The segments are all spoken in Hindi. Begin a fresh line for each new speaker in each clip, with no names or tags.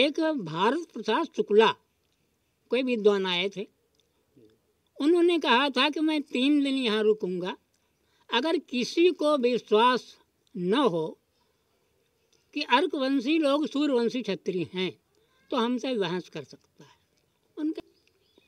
एक भारत प्रसाद शुक्ला कोई विद्वान आए थे उन्होंने कहा था कि मैं तीन दिन यहाँ रुकूंगा अगर किसी को विश्वास न हो कि अर्कवंशी लोग सूर्यवंशी क्षत्रिय हैं तो हमसे बहस कर सकता है उनका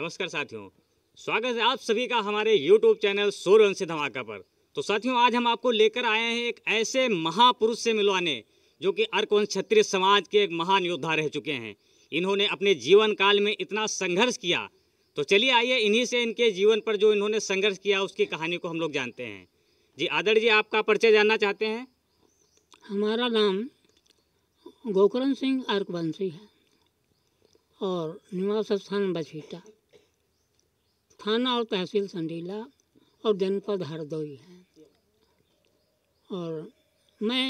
नमस्कार साथियों स्वागत है आप सभी का हमारे YouTube चैनल सूर्यवंशी धमाका पर तो साथियों आज हम आपको लेकर आए हैं एक ऐसे महापुरुष से मिलवाने जो कि अर्क वंश क्षत्रिय समाज के एक महान योद्धा रह चुके हैं इन्होंने अपने जीवन काल में इतना संघर्ष किया तो चलिए आइए इन्हीं से इनके जीवन पर जो इन्होंने संघर्ष किया उसकी कहानी को हम लोग जानते हैं जी आदर जी आपका परिचय जानना चाहते हैं हमारा नाम गोकरण सिंह अर्कवंशी है और निवास स्थान बछीटा थाना और तहसील संडीला और जनपद हरदोई है और मैं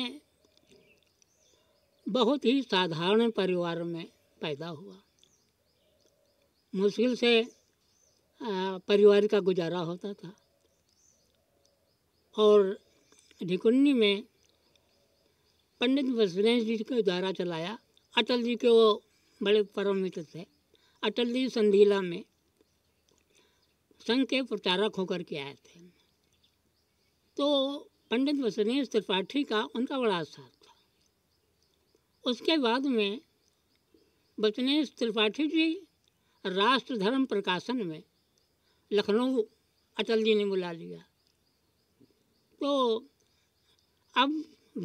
बहुत ही साधारण परिवार में पैदा हुआ मुश्किल से परिवार का गुजारा होता था और ढिकुन्नी में पंडित वसुदेव जी के द्वारा चलाया अटल जी के वो बड़े परम मित्र थे अटल जी संधीला में संघ के प्रचारक होकर के आए थे तो पंडित वसुदेव त्रिपाठी का उनका बड़ा आस्था उसके बाद में बचनेश त्रिपाठी जी राष्ट्र धर्म प्रकाशन में लखनऊ अटल जी ने बुला लिया तो अब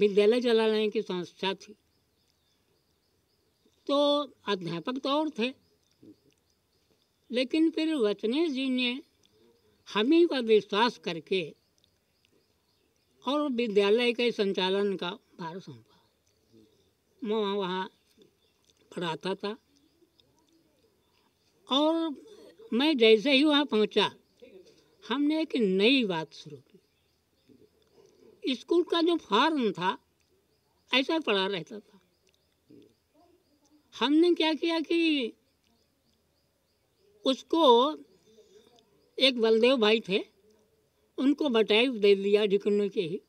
विद्यालय चलाने की संस्था थी तो अध्यापक तो और थे लेकिन फिर वचनेश जी ने हम ही पर विश्वास करके और विद्यालय के संचालन का भार सौंपा वहाँ वहाँ पढ़ाता था और मैं जैसे ही वहाँ पहुँचा हमने एक नई बात शुरू की स्कूल का जो फॉर्म था ऐसा पढ़ा रहता था हमने क्या किया कि उसको एक बलदेव भाई थे उनको बटाई दे दिया ढिकने के ही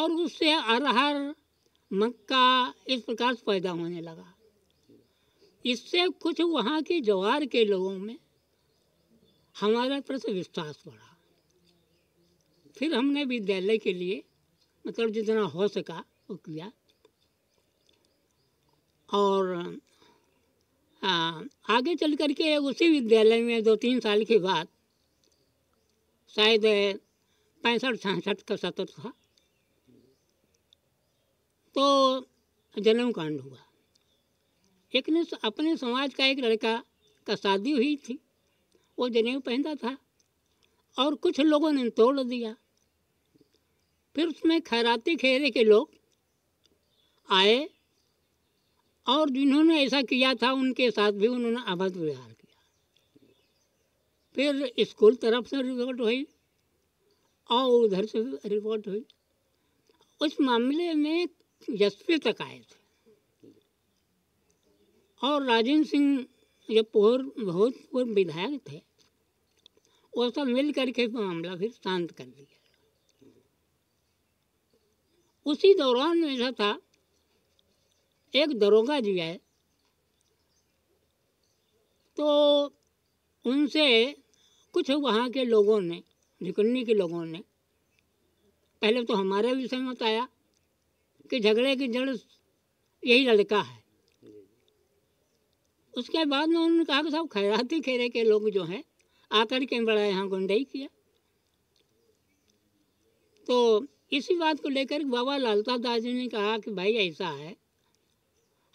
और उससे अरहर मक्का इस प्रकार से पैदा होने लगा इससे कुछ वहाँ के जवार के लोगों में हमारे प्रति विश्वास बढ़ा फिर हमने विद्यालय के लिए मतलब जितना हो सका वो किया और आ, आगे चल करके उसी विद्यालय में दो तीन साल के बाद शायद पैंसठ छियासठ का सत्र था तो जन्म कांड हुआ एक ने अपने समाज का एक लड़का का शादी हुई थी वो जनेऊ पहनता था और कुछ लोगों ने तोड़ दिया फिर उसमें खैराती खेरे के लोग आए और जिन्होंने ऐसा किया था उनके साथ भी उन्होंने अभद्र व्यवहार किया फिर स्कूल तरफ से रिपोर्ट हुई और उधर से रिपोर्ट हुई उस मामले में जसपे तक आए थे और राजेंद्र सिंह जो पोहर पूर्व विधायक थे वो सब मिल करके मामला फिर शांत कर दिया उसी दौरान ऐसा था एक दरोगा जी आए तो उनसे कुछ वहाँ के लोगों ने झिकुन्नी के लोगों ने पहले तो हमारे विषय में बताया के झगड़े की जड़ यही लड़का है उसके बाद में उन्होंने कहा कि साहब खैराती खेरे के लोग जो हैं आकर के बड़ा यहाँ गुंडई किया तो इसी बात को लेकर बाबा लालता दास जी ने कहा कि भाई ऐसा है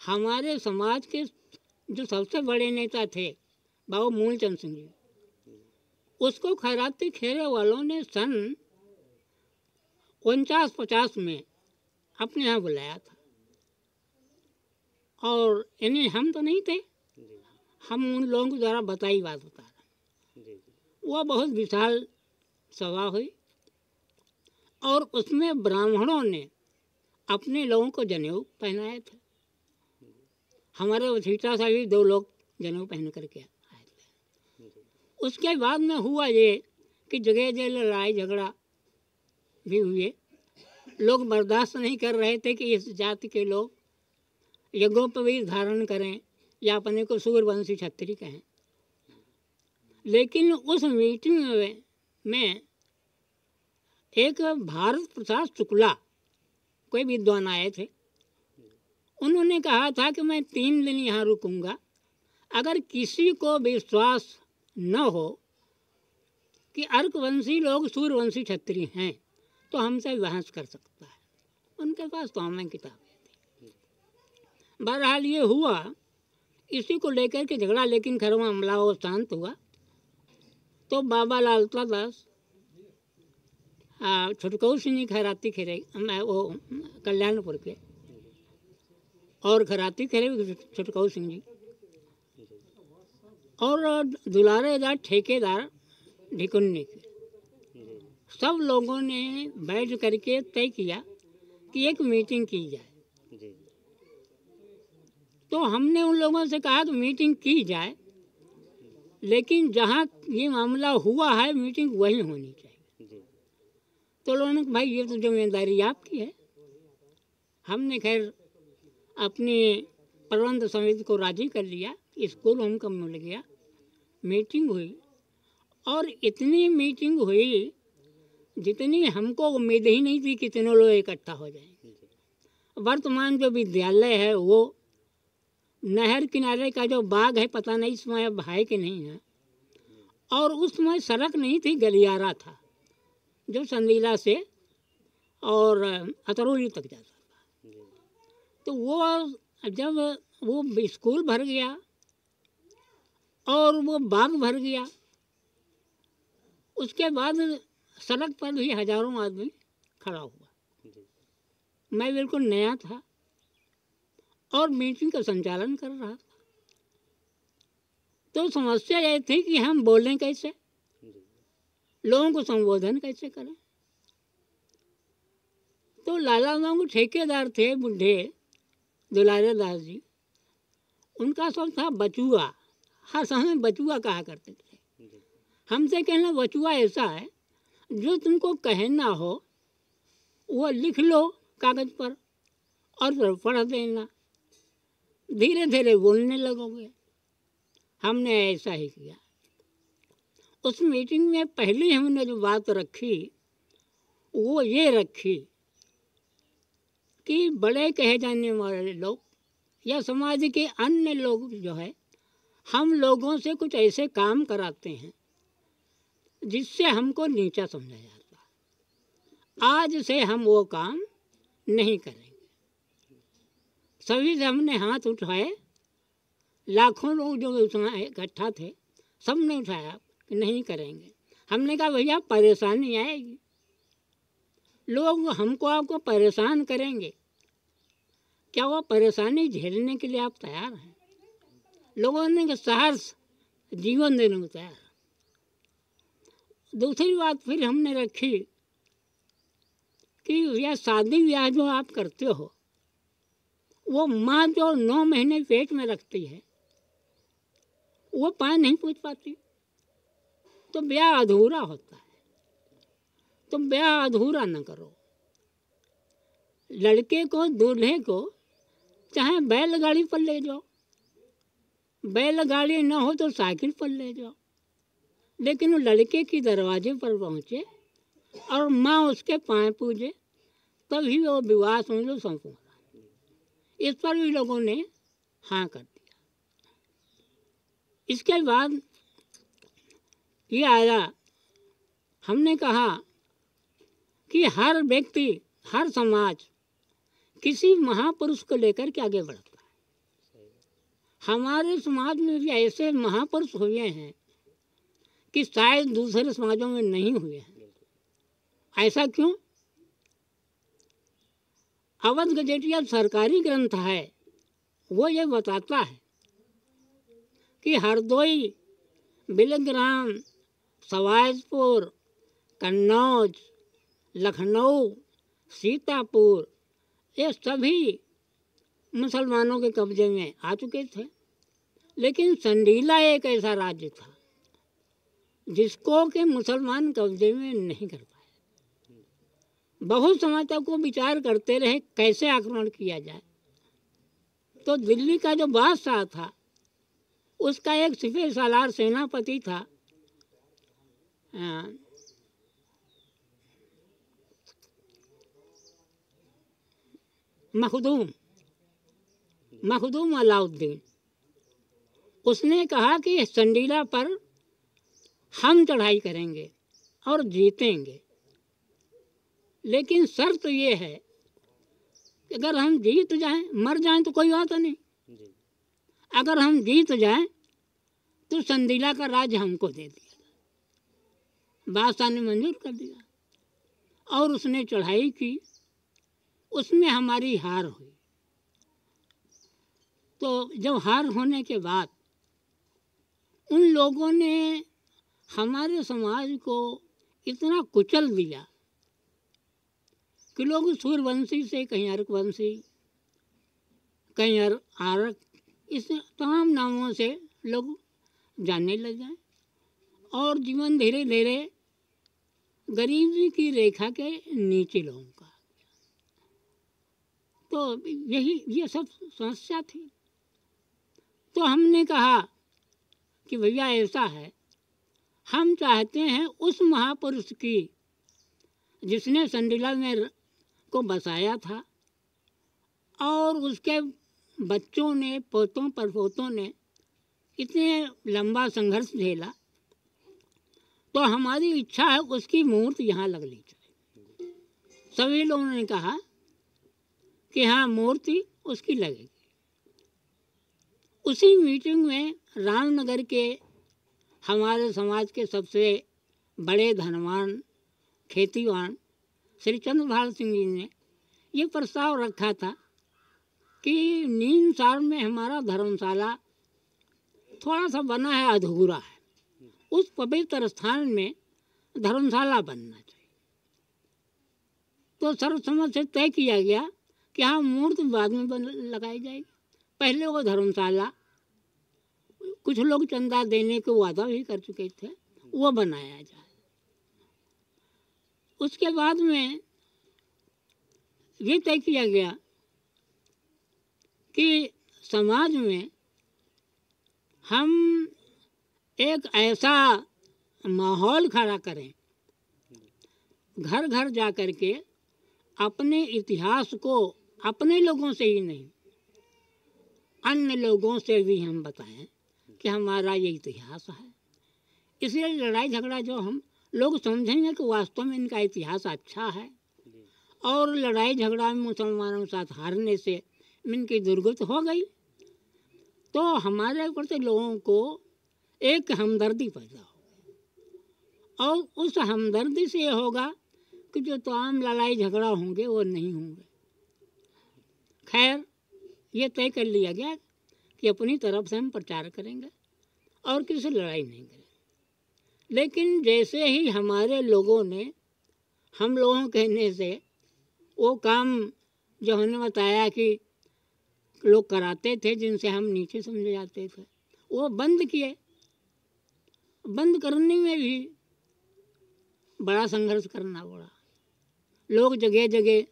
हमारे समाज के जो सबसे बड़े नेता थे बाबा मूलचंद सिंह जी उसको खैराती खेरे वालों ने सन उनचास पचास में अपने यहाँ बुलाया था और यानी हम तो नहीं थे हम उन लोगों के द्वारा बताई बात बता रहे वह बहुत विशाल सभा हुई और उसमें ब्राह्मणों ने अपने लोगों को जनेऊ पहनाए थे हमारे वसीटा सा भी दो लोग जनेऊ पहन करके आए थे उसके बाद में हुआ ये कि जगह जगह लड़ाई झगड़ा भी हुए लोग बर्दाश्त नहीं कर रहे थे कि इस जाति के लोग यज्ञोपवीर धारण करें या अपने को सूर्यवंशी छत्री कहें लेकिन उस मीटिंग में एक भारत प्रसाद शुक्ला कोई विद्वान आए थे उन्होंने कहा था कि मैं तीन दिन यहाँ रुकूंगा अगर किसी को विश्वास न हो कि अर्कवंशी लोग सूर्यवंशी क्षत्रिय हैं तो हमसे बहस कर सकता है उनके पास तो हमें किताबें थी बहरहाल ये हुआ इसी को लेकर के झगड़ा लेकिन खैर हमला वो शांत हुआ तो बाबा लालता दास छुटकऊ सिंह खैराती खेरे मैं वो कल्याणपुर के और खैराती खेरे छुटकऊ सिंह जी और दुलारेदार ठेकेदार ढिकुन्नी के सब लोगों ने बैठ करके तय किया कि एक मीटिंग की जाए तो हमने उन लोगों से कहा कि मीटिंग की जाए लेकिन जहाँ ये मामला हुआ है मीटिंग वहीं होनी चाहिए तो उन्होंने भाई ये तो जिम्मेदारी आपकी है हमने खैर अपने प्रबंध समिति को राजी कर लिया स्कूल होम कम मिल गया मीटिंग हुई और इतनी मीटिंग हुई जितनी हमको उम्मीद ही नहीं थी कि कितने लोग इकट्ठा हो जाएंगे वर्तमान जो विद्यालय है वो नहर किनारे का जो बाग है पता नहीं इसमें अब है कि नहीं है और उस समय सड़क नहीं थी गलियारा था जो संदीला से और अतरौली तक जाता था तो वो जब वो स्कूल भर गया और वो बाग भर गया उसके बाद सड़क पर भी हजारों आदमी खड़ा हुआ मैं बिल्कुल नया था और मीटिंग का संचालन कर रहा था तो समस्या ये थी कि हम बोलें कैसे लोगों को संबोधन कैसे करें तो लाला के ठेकेदार थे बुढ़े दुलारे दास जी उनका शौक था बचुआ हर समय बचुआ कहा करते थे हमसे कहना बचुआ ऐसा है जो तुमको कहना हो वो लिख लो कागज़ पर और फिर पढ़ देना धीरे धीरे बोलने लगोगे हमने ऐसा ही किया उस मीटिंग में पहले हमने जो बात रखी वो ये रखी कि बड़े कहे जाने वाले लोग या समाज के अन्य लोग जो है हम लोगों से कुछ ऐसे काम कराते हैं जिससे हमको नीचा समझा जाता आज से हम वो काम नहीं करेंगे सभी से हमने हाथ उठाए लाखों लोग जो उसमें इकट्ठा थे सब ने उठाया कि नहीं करेंगे हमने कहा भैया परेशानी आएगी लोग हमको आपको परेशान करेंगे क्या वो परेशानी झेलने के लिए आप तैयार हैं लोगों ने सहर्ष जीवन देने को तैयार दूसरी बात फिर हमने रखी कि यह शादी ब्याह जो आप करते हो वो माँ जो नौ महीने पेट में रखती है वो पाए नहीं पूछ पाती तो ब्याह अधूरा होता है तो ब्याह अधूरा न करो लड़के को दूल्हे को चाहे बैलगाड़ी पर ले जाओ बैलगाड़ी न हो तो साइकिल पर ले जाओ लेकिन वो लड़के की दरवाजे पर पहुँचे और माँ उसके पाए पूजे तभी वो विवाह समझ लो संपूर्ण इस पर भी लोगों ने हाँ कर दिया इसके बाद ये आया हमने कहा कि हर व्यक्ति हर समाज किसी महापुरुष को लेकर के आगे बढ़ता है हमारे समाज में भी ऐसे महापुरुष हुए हैं कि शायद दूसरे समाजों में नहीं हुए हैं ऐसा क्यों अवध गजेटिया सरकारी ग्रंथ है वो ये बताता है कि हरदोई बिलग्राम सवाजपुर कन्नौज लखनऊ सीतापुर ये सभी मुसलमानों के कब्जे में आ चुके थे लेकिन संडीला एक ऐसा राज्य था जिसको कि मुसलमान कब्जे में नहीं कर पाए बहुत समय तक वो विचार करते रहे कैसे आक्रमण किया जाए तो दिल्ली का जो बादशाह था उसका एक सिफे सालार सेनापति था मखदूम मखदूम अलाउद्दीन उसने कहा कि संडीला पर हम चढ़ाई करेंगे और जीतेंगे लेकिन शर्त ये है कि अगर हम जीत जाएं मर जाएं तो कोई बात नहीं अगर हम जीत जाएं तो संदीला का राज हमको दे दिया बादशाह ने मंजूर कर दिया और उसने चढ़ाई की उसमें हमारी हार हुई तो जब हार होने के बाद उन लोगों ने हमारे समाज को इतना कुचल दिया कि लोग सूर्यवंशी से कहीं अर्कवंशी कहीं अर आरक इस तमाम नामों से लोग जानने लग जाए और जीवन धीरे धीरे गरीबी की रेखा के नीचे लोगों का तो यही ये सब समस्या थी तो हमने कहा कि भैया ऐसा है हम चाहते हैं उस महापुरुष की जिसने संडीला में को बसाया था और उसके बच्चों ने पोतों पर पोतों ने इतने लंबा संघर्ष झेला तो हमारी इच्छा है उसकी मूर्त यहाँ लगनी चाहिए सभी लोगों ने कहा कि हाँ मूर्ति उसकी लगेगी उसी मीटिंग में रामनगर के हमारे समाज के सबसे बड़े धनवान खेतीवान श्री चंद्रभाल सिंह जी ने ये प्रस्ताव रखा था कि नीम साल में हमारा धर्मशाला थोड़ा सा बना है अधूरा है उस पवित्र स्थान में धर्मशाला बनना चाहिए तो सर्वसम्मत से तय किया गया कि हाँ मूर्त बाद में बन लगाई जाएगी पहले वो धर्मशाला कुछ लोग चंदा देने के वादा भी कर चुके थे वो बनाया जाए उसके बाद में ये तय किया गया कि समाज में हम एक ऐसा माहौल खड़ा करें घर घर जा कर के अपने इतिहास को अपने लोगों से ही नहीं अन्य लोगों से भी हम बताएं कि हमारा ये इतिहास है इसलिए लड़ाई झगड़ा जो हम लोग समझेंगे कि वास्तव में इनका इतिहास अच्छा है और लड़ाई झगड़ा में मुसलमानों के साथ हारने से इनकी दुर्गत हो गई तो हमारे प्रति लोगों को एक हमदर्दी पैदा हो और उस हमदर्दी से ये होगा कि जो तमाम लड़ाई झगड़ा होंगे वो नहीं होंगे खैर ये तय कर लिया गया कि अपनी तरफ से हम प्रचार करेंगे और किसी लड़ाई नहीं करेंगे लेकिन जैसे ही हमारे लोगों ने हम लोगों कहने से वो काम जो हमने बताया कि लोग कराते थे जिनसे हम नीचे समझे जाते थे वो बंद किए बंद करने में भी बड़ा संघर्ष करना पड़ा लोग जगह जगह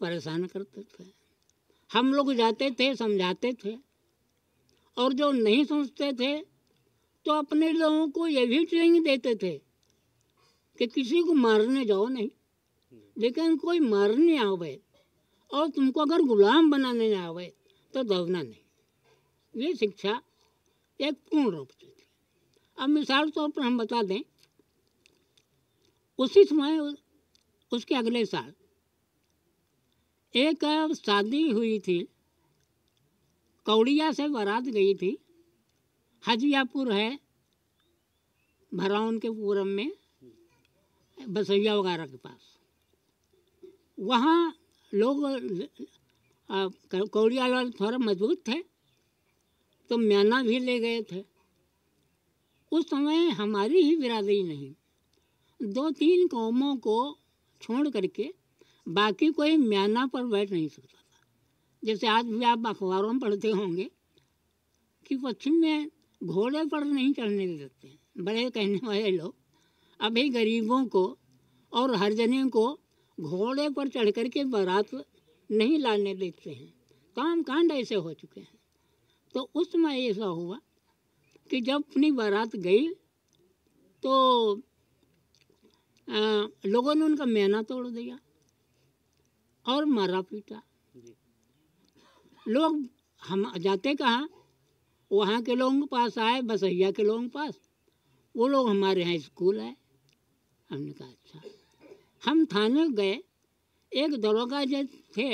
परेशान करते थे हम लोग जाते थे समझाते थे और जो नहीं सोचते थे तो अपने लोगों को ये भी ट्रेनिंग देते थे कि किसी को मारने जाओ नहीं लेकिन कोई मारने आवे और तुमको अगर गुलाम बनाने आवे तो दौड़ना नहीं ये शिक्षा एक पूर्ण रूप से थी अब मिसाल तौर पर हम बता दें उसी समय उसके अगले साल एक शादी हुई थी कौड़िया से बारात गई थी हजियापुर है भरावन के पूरम में बसैया वगैरह के पास वहाँ लोग कौड़िया लाल थोड़ा मजबूत थे तो म्याना भी ले गए थे उस समय हमारी ही बिरादरी नहीं दो तीन कौमों को छोड़ करके बाकी कोई म्याना पर बैठ नहीं सकता जैसे आज भी आप अखबारों में पढ़ते होंगे कि पश्चिम में घोड़े पर नहीं चढ़ने देते बड़े कहने वाले लोग अभी गरीबों को और हर जने को घोड़े पर चढ़ कर के बारात नहीं लाने देते हैं काम कांड ऐसे हो चुके हैं तो उस समय ऐसा हुआ कि जब अपनी बारात गई तो आ, लोगों ने उनका मैना तोड़ दिया और मारा पीटा लोग हम जाते कहाँ वहाँ के लोगों के पास आए बसैया के लोगों के पास वो लोग हमारे यहाँ स्कूल है हमने कहा अच्छा हम थाने गए एक दरोगा जो थे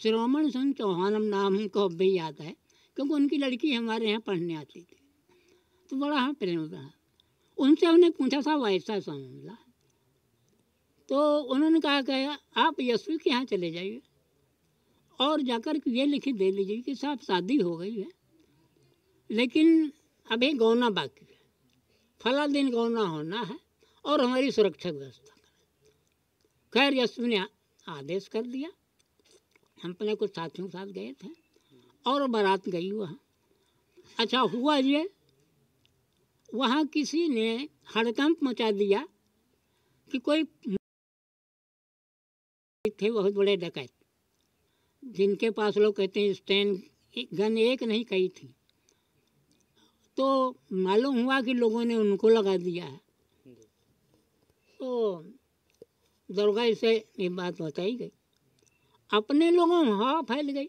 श्रोमण सिंह चौहान हम नाम हमको अब भी याद है क्योंकि उनकी लड़की हमारे यहाँ पढ़ने आती थी तो बड़ा हाँ प्रेम रहा उनसे हमने पूछा था वैसा सा मामला तो उन्होंने कहा कि आप यशवी के यहाँ चले जाइए और जाकर ये लिखी दे लीजिए कि साहब शादी हो गई है लेकिन अभी गौना बाकी है फला दिन गौना होना है और हमारी सुरक्षा व्यवस्था खैर यशु ने आदेश कर दिया हम अपने कुछ साथियों के साथ गए थे और बारात गई वहाँ अच्छा हुआ ये वहाँ किसी ने हड़कंप मचा दिया कि कोई थे बहुत बड़े डकैत जिनके पास लोग कहते हैं स्टैंड गन एक नहीं कई थी तो मालूम हुआ कि लोगों ने उनको लगा दिया है तो दुर्गा से ये बात बताई गई अपने लोगों में हवा फैल गई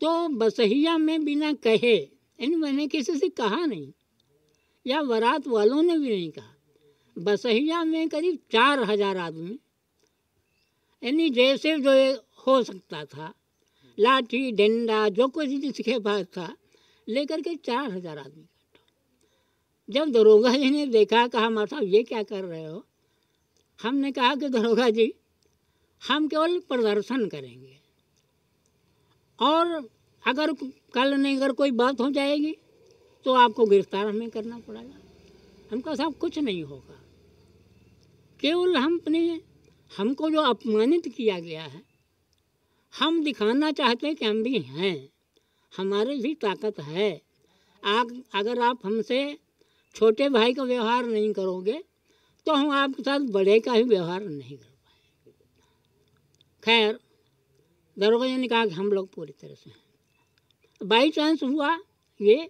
तो बसहिया में बिना कहे यानी मैंने किसी से कहा नहीं या वरात वालों ने भी नहीं कहा बसहिया में करीब चार हजार आदमी यानी जैसे जो हो सकता था लाठी डंडा जो कुछ जिसके पास था लेकर के चार हजार आदमी जब दरोगा जी ने देखा कहा माता ये क्या कर रहे हो हमने कहा कि दरोगा जी हम केवल प्रदर्शन करेंगे और अगर कल नहीं अगर कोई बात हो जाएगी तो आपको गिरफ्तार हमें करना पड़ेगा हमको साहब कुछ नहीं होगा केवल हम अपने हमको जो अपमानित किया गया है हम दिखाना चाहते हैं कि हम भी हैं हमारे भी ताकत है आप अगर आप हमसे छोटे भाई का व्यवहार नहीं करोगे तो हम आपके साथ बड़े का ही व्यवहार नहीं कर पाए खैर दरोगा जी ने कहा कि हम लोग पूरी तरह से हैं बाई चांस हुआ ये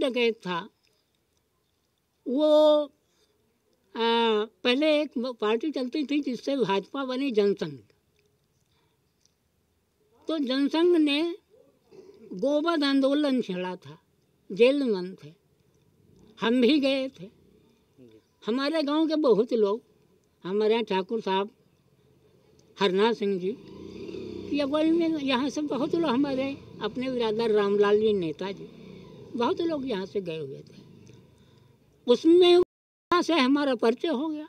डकैत था वो पहले एक पार्टी चलती थी जिससे भाजपा बनी जनसंघ तो जनसंघ ने गोवध आंदोलन छेड़ा था जेल मन थे हम भी गए थे हमारे गांव के बहुत लोग हमारे यहाँ ठाकुर साहब हरनाथ सिंह जी यगोल में यहाँ से बहुत लोग हमारे अपने बिरादर रामलाल जी नेता जी बहुत लोग यहाँ से गए हुए थे उसमें भाषा से हमारा परिचय हो गया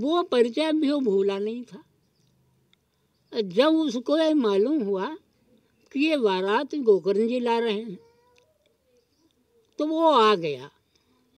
वो परिचय भी वो भूला नहीं था जब उसको ये मालूम हुआ कि ये बारात गोकर्ण जी ला रहे हैं तो वो आ गया